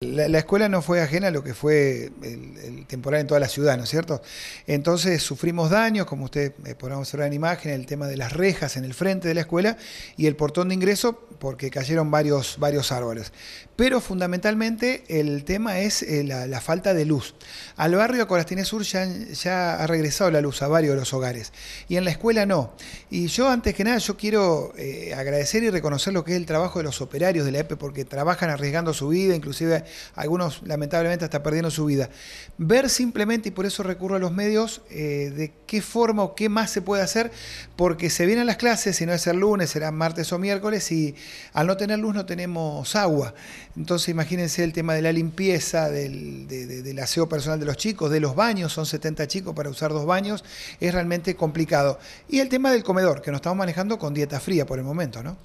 La, escuela no fue ajena a lo que fue el, temporal en toda la ciudad, ¿no es cierto? Entonces sufrimos daños, como ustedes eh, podrán observar en imagen, el tema de las rejas en el frente de la escuela y el portón de ingreso porque cayeron varios, varios árboles. Pero fundamentalmente el tema es eh, la, falta de luz. Al barrio Corastiné Sur ya, ha regresado la luz a varios de los hogares y en la escuela no. Y yo antes que nada yo quiero eh, agradecer y reconocer lo que es el trabajo de los operarios de la EPE porque trabajan arriesgando su vida, inclusive algunos lamentablemente hasta perdiendo su vida. Ver simplemente, y por eso recurro a los medios, eh, de qué forma o qué más se puede hacer porque se vienen las clases, si no es el lunes, será martes o miércoles y al no tener luz no tenemos agua. Entonces imagínense el tema de la limpieza, del, aseo personal de los chicos, de los baños, son 70 chicos para usar dos baños, es realmente complicado. Y el tema del comedor, que nos estamos manejando con dieta fría por el momento, ¿no?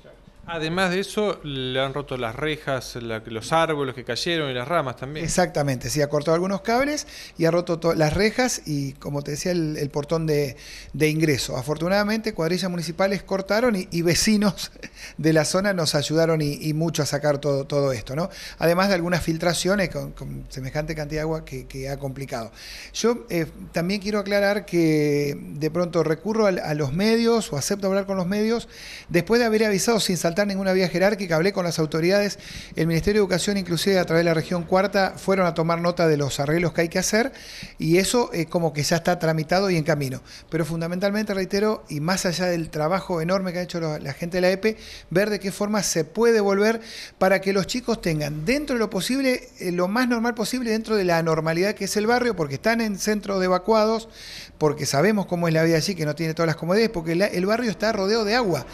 Además de eso, le han roto las rejas, los árboles que cayeron y las ramas también. Exactamente, sí, ha cortado algunos cables y ha roto las rejas y, como te decía, el, portón de, ingreso. Afortunadamente, cuadrillas municipales cortaron y, vecinos de la zona nos ayudaron y, mucho a sacar todo, esto, ¿no? Además de algunas filtraciones con, semejante cantidad de agua que, ha complicado. Yo eh, también quiero aclarar que de pronto recurro a, a los medios o acepto hablar con los medios después de haber avisado sin saltar en ninguna vía jerárquica, hablé con las autoridades, el Ministerio de Educación inclusive a través de la región cuarta fueron a tomar nota de los arreglos que hay que hacer y eso es como que ya está tramitado y en camino. Pero fundamentalmente, reitero, y más allá del trabajo enorme que ha hecho la, gente de la EPE, ver de qué forma se puede volver para que los chicos tengan dentro de lo posible, eh, lo más normal posible, dentro de la normalidad que es el barrio, porque están en centros de evacuados, porque sabemos cómo es la vida allí, que no tiene todas las comodidades, porque el barrio está rodeado de agua,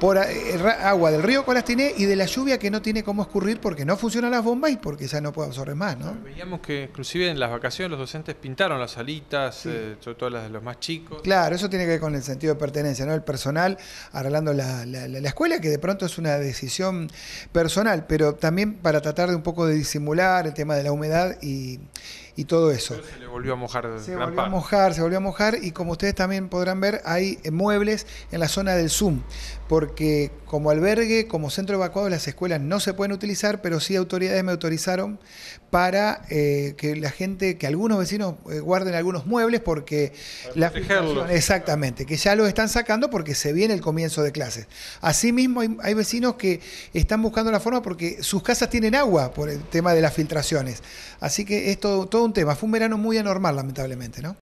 por eh, agua del río tiene y de la lluvia que no tiene cómo escurrir porque no funcionan las bombas y porque ya no puede absorber más, ¿no? Veíamos que inclusive en las vacaciones los docentes pintaron las salitas, eh, sobre todo las de los más chicos. Claro, eso tiene que ver con el sentido de pertenencia, ¿no? El personal arreglando la, la, la escuela, que de pronto es una decisión personal, pero también para tratar de un poco de disimular el tema de la humedad y y todo eso. se volvió a mojar. Se volvió a mojar, se volvió a mojar y como ustedes también podrán ver, hay muebles en la zona del Zoom, porque como albergue, como centro evacuado, las escuelas no se pueden utilizar, pero sí autoridades me autorizaron para eh, que la gente, que algunos vecinos eh, guarden algunos muebles porque... La exactamente, que ya lo están sacando porque se viene el comienzo de clases. Asimismo, hay vecinos que están buscando la forma porque sus casas tienen agua por el tema de las filtraciones. Así que esto todo un tema. Fue un verano muy anormal, lamentablemente, ¿no?